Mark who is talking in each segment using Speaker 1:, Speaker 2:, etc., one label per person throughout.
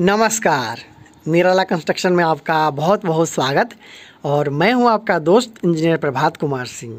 Speaker 1: नमस्कार निराला कंस्ट्रक्शन में आपका बहुत बहुत स्वागत और मैं हूं आपका दोस्त इंजीनियर प्रभात कुमार सिंह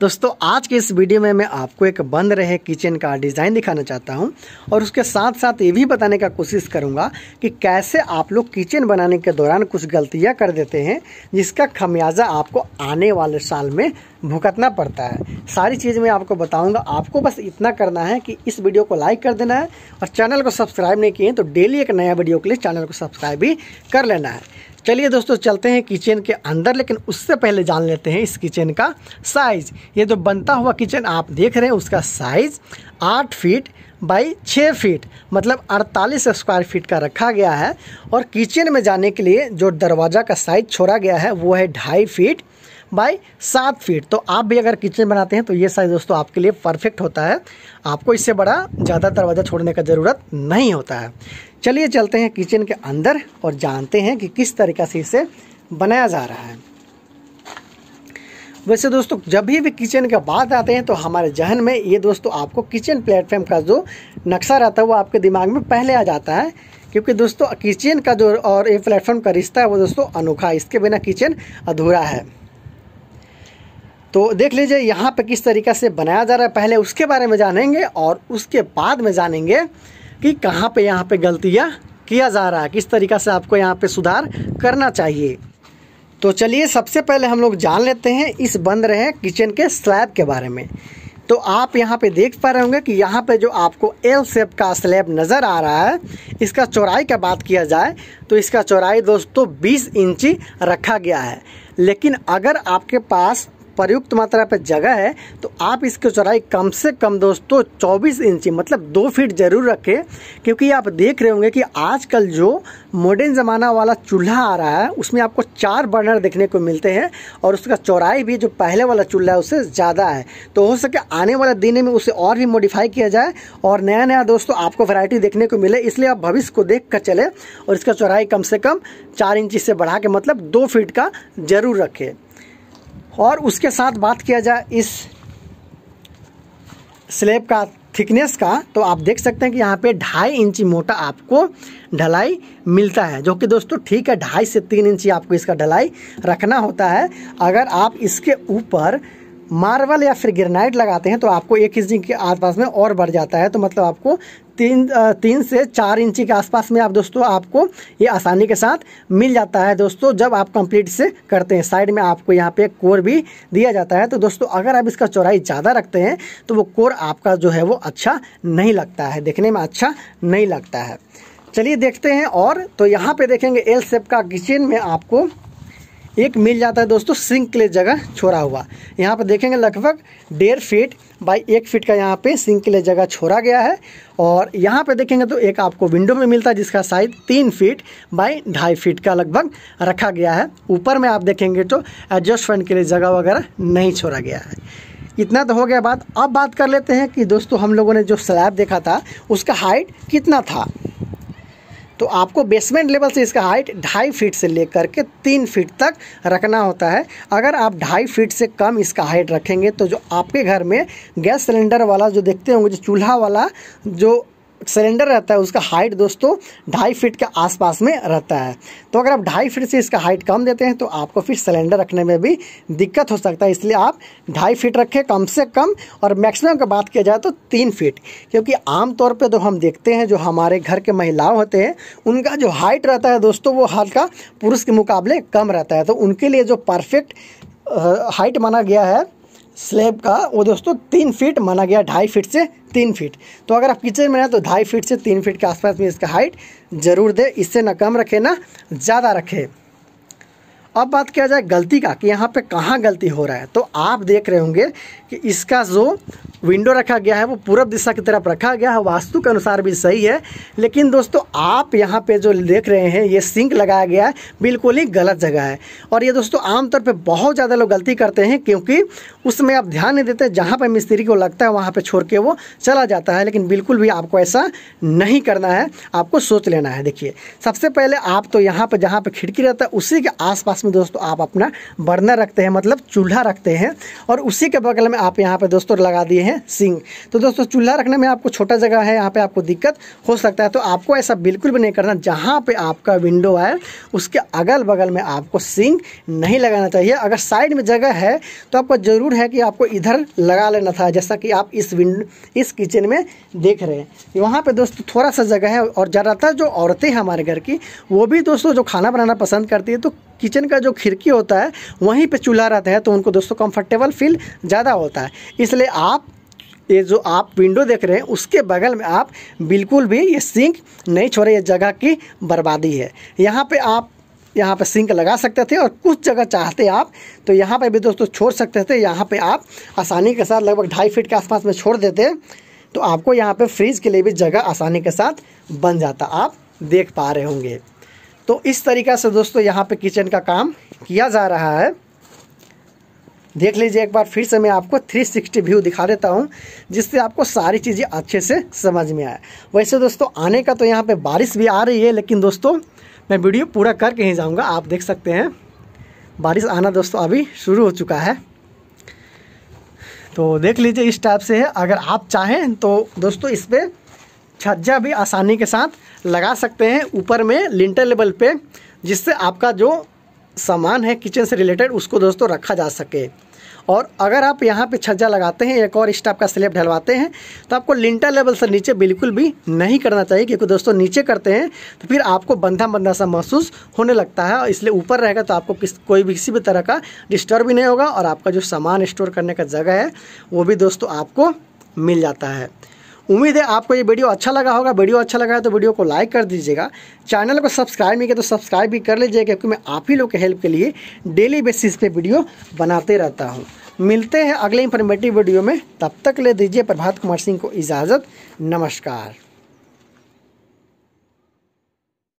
Speaker 1: दोस्तों आज के इस वीडियो में मैं आपको एक बंद रहे किचन का डिज़ाइन दिखाना चाहता हूं और उसके साथ साथ ये भी बताने का कोशिश करूंगा कि कैसे आप लोग किचन बनाने के दौरान कुछ गलतियां कर देते हैं जिसका खमियाजा आपको आने वाले साल में भुगतना पड़ता है सारी चीज़ मैं आपको बताऊंगा आपको बस इतना करना है कि इस वीडियो को लाइक कर देना है और चैनल को सब्सक्राइब नहीं किए तो डेली एक नया वीडियो के लिए चैनल को सब्सक्राइब भी कर लेना है चलिए दोस्तों चलते हैं किचन के अंदर लेकिन उससे पहले जान लेते हैं इस किचन का साइज़ ये जो बनता हुआ किचन आप देख रहे हैं उसका साइज़ आठ फीट बाई छः फीट मतलब अड़तालीस स्क्वायर फीट का रखा गया है और किचन में जाने के लिए जो दरवाज़ा का साइज छोड़ा गया है वो है ढाई फीट बाई सात फीट तो आप भी अगर किचन बनाते हैं तो ये साइज़ दोस्तों आपके लिए परफेक्ट होता है आपको इससे बड़ा ज़्यादा दरवाज़ा छोड़ने का ज़रूरत नहीं होता है चलिए चलते हैं किचन के अंदर और जानते हैं कि किस तरीक़े से इसे बनाया जा रहा है वैसे दोस्तों जब भी भी किचन के बात आते हैं तो हमारे जहन में ये दोस्तों आपको किचन प्लेटफॉर्म का जो नक्शा रहता है वो आपके दिमाग में पहले आ जाता है क्योंकि दोस्तों किचन का जो और ये प्लेटफॉर्म का रिश्ता है वो दोस्तों अनोखा इसके बिना किचन अधूरा है तो देख लीजिए यहाँ पे किस तरीक़े से बनाया जा रहा है पहले उसके बारे में जानेंगे और उसके बाद में जानेंगे कि कहाँ पे यहाँ पे गलतियाँ किया जा रहा है किस तरीक़ा से आपको यहाँ पे सुधार करना चाहिए तो चलिए सबसे पहले हम लोग जान लेते हैं इस बंद रहे किचन के स्लैब के बारे में तो आप यहाँ पे देख पा रहे होंगे कि यहाँ पे जो आपको एल सेप का स्लैब नज़र आ रहा है इसका चौड़ाई का बात किया जाए तो इसका चौड़ाई दोस्तों 20 इंची रखा गया है लेकिन अगर आपके पास प्रयुक्त मात्रा पर जगह है तो आप इसकी चौड़ाई कम से कम दोस्तों 24 इंची मतलब दो फीट ज़रूर रखें क्योंकि आप देख रहे होंगे कि आजकल जो मॉडर्न ज़माना वाला चूल्हा आ रहा है उसमें आपको चार बर्नर देखने को मिलते हैं और उसका चौड़ाई भी जो पहले वाला चूल्हा है उससे ज़्यादा है तो हो सके आने वाले दिन में उसे और भी मॉडिफाई किया जाए और नया नया दोस्तों आपको वैरायटी देखने को मिले इसलिए आप भविष्य को देख कर चले और इसका चौड़ाई कम से कम चार इंची से बढ़ा के मतलब दो फीट का ज़रूर रखें और उसके साथ बात किया जाए इस स्लेब का थिकनेस का तो आप देख सकते हैं कि यहाँ पे ढाई इंची मोटा आपको ढलाई मिलता है जो कि दोस्तों ठीक है ढाई से तीन इंची आपको इसका ढलाई रखना होता है अगर आप इसके ऊपर मार्बल या फिर ग्रेनाइट लगाते हैं तो आपको एक इंच के आसपास में और बढ़ जाता है तो मतलब आपको तीन तीन से चार इंची के आसपास में आप दोस्तों आपको ये आसानी के साथ मिल जाता है दोस्तों जब आप कंप्लीट से करते हैं साइड में आपको यहाँ पे कोर भी दिया जाता है तो दोस्तों अगर आप इसका चौड़ाई ज़्यादा रखते हैं तो वो कोर आपका जो है वो अच्छा नहीं लगता है देखने में अच्छा नहीं लगता है चलिए देखते हैं और तो यहाँ पे देखेंगे एल सेप का किचन में आपको एक मिल जाता है दोस्तों सिंक के लिए जगह छोड़ा हुआ यहाँ पर देखेंगे लगभग डेढ़ फीट बाई एक फीट का यहाँ पे लिए जगह छोड़ा गया है और यहाँ पे देखेंगे तो एक आपको विंडो में मिलता है जिसका साइज तीन फीट बाई ढाई फीट का लगभग रखा गया है ऊपर में आप देखेंगे तो एडजस्ट फैन के लिए जगह वगैरह नहीं छोड़ा गया है इतना तो हो गया बात अब बात कर लेते हैं कि दोस्तों हम लोगों ने जो स्लैब देखा था उसका हाइट कितना था तो आपको बेसमेंट लेवल से इसका हाइट ढाई फीट से लेकर के तीन फीट तक रखना होता है अगर आप ढाई फीट से कम इसका हाइट रखेंगे तो जो आपके घर में गैस सिलेंडर वाला जो देखते होंगे जो चूल्हा वाला जो सिलेंडर रहता है उसका हाइट दोस्तों ढाई फीट के आसपास में रहता है तो अगर आप ढाई फीट से इसका हाइट कम देते हैं तो आपको फिर सिलेंडर रखने में भी दिक्कत हो सकता है इसलिए आप ढाई फीट रखें कम से कम और मैक्सिमम की बात किया जाए तो तीन फीट क्योंकि आमतौर पर तो हम देखते हैं जो हमारे घर के महिलाओं होते हैं उनका जो हाइट रहता है दोस्तों वो हल्का पुरुष के मुकाबले कम रहता है तो उनके लिए जो परफेक्ट हाइट माना गया है स्लेब का वो दोस्तों तीन फीट माना गया ढाई फीट से तीन फीट तो अगर आप किचन में ना तो ढाई फीट से तीन फीट के आसपास में इसका हाइट ज़रूर दे इससे ना कम रखे ना ज़्यादा रखे अब बात किया जाए गलती का कि यहाँ पे कहाँ गलती हो रहा है तो आप देख रहे होंगे कि इसका जो विंडो रखा गया है वो पूरब दिशा की तरफ रखा गया है वास्तु के अनुसार भी सही है लेकिन दोस्तों आप यहाँ पे जो देख रहे हैं ये सिंक लगाया गया है बिल्कुल ही गलत जगह है और ये दोस्तों आमतौर पे बहुत ज़्यादा लोग गलती करते हैं क्योंकि उसमें आप ध्यान नहीं देते जहाँ पर मिस्त्री को लगता है वहाँ पर छोड़ के वो चला जाता है लेकिन बिल्कुल भी आपको ऐसा नहीं करना है आपको सोच लेना है देखिए सबसे पहले आप तो यहाँ पर जहाँ पर खिड़की रहता है उसी के आसपास में दोस्तों आप अपना बर्नर रखते हैं मतलब चूल्हा रखते हैं और उसी के बगल में आप यहाँ पर दोस्तों लगा दिए हैं सिंग तो दोस्तों चूल्हा रखने में आपको छोटा जगह है यहाँ पे आपको दिक्कत हो सकता है तो आपको ऐसा बिल्कुल भी नहीं करना जहाँ पे आपका विंडो है उसके अगल बगल में आपको सिंग नहीं लगाना चाहिए अगर साइड में जगह है तो आपको ज़रूर है कि आपको इधर लगा लेना था जैसा कि आप इस विंडो इस किचन में देख रहे हैं वहाँ पर दोस्तों थोड़ा सा जगह है और ज़्यादातर जो औरतें हैं हमारे घर की वो भी दोस्तों जो खाना बनाना पसंद करती है तो किचन का जो खिड़की होता है वहीं पे चूल्हा रहता है तो उनको दोस्तों कंफर्टेबल फील ज़्यादा होता है इसलिए आप ये जो आप विंडो देख रहे हैं उसके बगल में आप बिल्कुल भी ये सिंक नहीं छोड़े ये जगह की बर्बादी है यहाँ पे आप यहाँ पे सिंक लगा सकते थे और कुछ जगह चाहते आप तो यहाँ पे भी दोस्तों छोड़ सकते थे यहाँ पे आप आसानी के साथ लगभग ढाई फीट के आसपास में छोड़ देते तो आपको यहाँ पर फ्रिज के लिए भी जगह आसानी के साथ बन जाता आप देख पा रहे होंगे तो इस तरीक़ा से दोस्तों यहाँ पर किचन का काम किया जा रहा है देख लीजिए एक बार फिर से मैं आपको 360 व्यू दिखा देता हूँ जिससे आपको सारी चीज़ें अच्छे से समझ में आए वैसे दोस्तों आने का तो यहाँ पे बारिश भी आ रही है लेकिन दोस्तों मैं वीडियो पूरा करके ही जाऊँगा आप देख सकते हैं बारिश आना दोस्तों अभी शुरू हो चुका है तो देख लीजिए इस टाइप से है अगर आप चाहें तो दोस्तों इस पर छज्जा भी आसानी के साथ लगा सकते हैं ऊपर में लिंटर लेवल पे जिससे आपका जो सामान है किचन से रिलेटेड उसको दोस्तों रखा जा सके और अगर आप यहाँ पे छज्जा लगाते हैं एक और स्टाफ का स्लेब ढलवाते हैं तो आपको लिंटर लेवल से नीचे बिल्कुल भी नहीं करना चाहिए क्योंकि दोस्तों नीचे करते हैं तो फिर आपको बंधा बंधा सा महसूस होने लगता है और इसलिए ऊपर रहेगा तो आपको किस कोई भी किसी भी तरह का डिस्टर्ब भी नहीं होगा और आपका जो सामान स्टोर करने का जगह है वो भी दोस्तों आपको मिल जाता है उम्मीद है आपको ये वीडियो अच्छा लगा होगा वीडियो अच्छा लगा है तो वीडियो को लाइक कर दीजिएगा चैनल को सब्सक्राइब नहीं किया तो सब्सक्राइब भी कर लीजिएगा क्योंकि मैं आप ही लोग के हेल्प के लिए डेली बेसिस पे वीडियो बनाते रहता हूँ मिलते हैं अगले इंफॉर्मेटिव वीडियो में तब तक ले दीजिए प्रभात कुमार सिंह को इजाज़त नमस्कार